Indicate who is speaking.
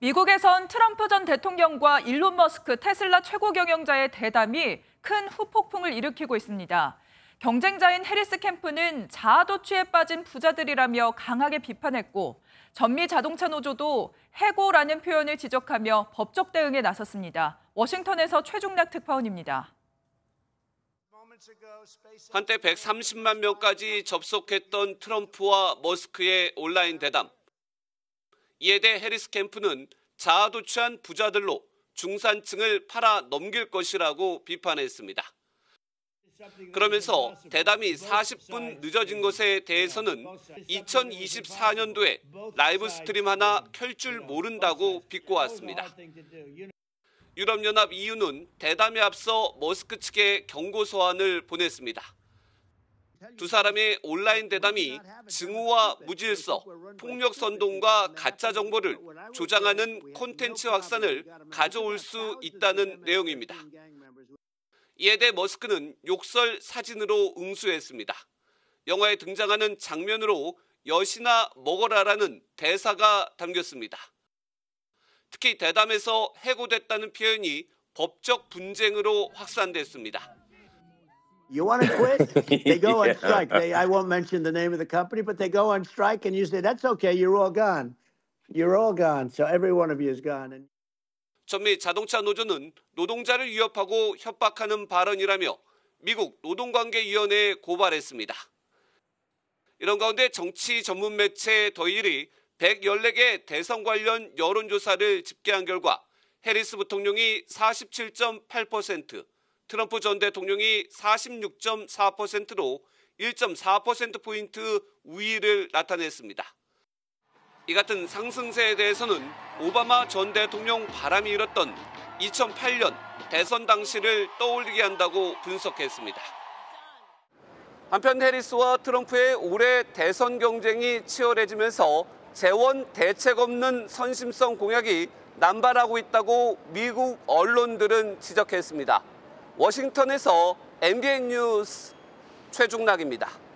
Speaker 1: 미국에선 트럼프 전 대통령과 일론 머스크 테슬라 최고 경영자의 대담이 큰 후폭풍을 일으키고 있습니다. 경쟁자인 해리스 캠프는 자아도취에 빠진 부자들이라며 강하게 비판했고 전미 자동차 노조도 해고라는 표현을 지적하며 법적 대응에 나섰습니다. 워싱턴에서 최중락 특파원입니다.
Speaker 2: 한때 130만 명까지 접속했던 트럼프와 머스크의 온라인 대담. 이에 대해 해리스 캠프는 자아도취한 부자들로 중산층을 팔아 넘길 것이라고 비판했습니다. 그러면서 대담이 40분 늦어진 것에 대해서는 2024년도에 라이브 스트림 하나 켤 줄 모른다고 비꼬았습니다. 유럽연합 EU는 대담에 앞서 머스크 측에 경고 소환을 보냈습니다. 두 사람의 온라인 대담이 증오와 무질서, 폭력 선동과 가짜 정보를 조장하는 콘텐츠 확산을 가져올 수 있다는 내용입니다. 이에 대해 머스크는 욕설 사진으로 응수했습니다. 영화에 등장하는 장면으로 여신아 먹어라라는 대사가 담겼습니다. 특히 대담에서 해고됐다는 표현이 법적 분쟁으로 확산됐습니다.
Speaker 1: you want to quit? They go yeah. on strike. They, I won't mention the name of the company, but they go on strike and you say, that's okay, you're all gone. You're all gone. So every one of you is gone. And...
Speaker 2: 전미 자동차 노조는 노동자를 위협하고 협박하는 발언이라며 미국 노동관계위원회에 고발했습니다. 이런 가운데 정치 전문 매체 더힐이 114개 대선 관련 여론조사를 집계한 결과 해리스 부통령이 47.8%, 트럼프 전 대통령이 46.4%로 1.4%포인트 우위를 나타냈습니다. 이 같은 상승세에 대해서는 오바마 전 대통령 바람이 일었던 2008년 대선 당시를 떠올리게 한다고 분석했습니다. 한편 해리스와 트럼프의 올해 대선 경쟁이 치열해지면서 재원 대책 없는 선심성 공약이 남발하고 있다고 미국 언론들은 지적했습니다. 워싱턴에서 MBN 뉴스 최중락입니다.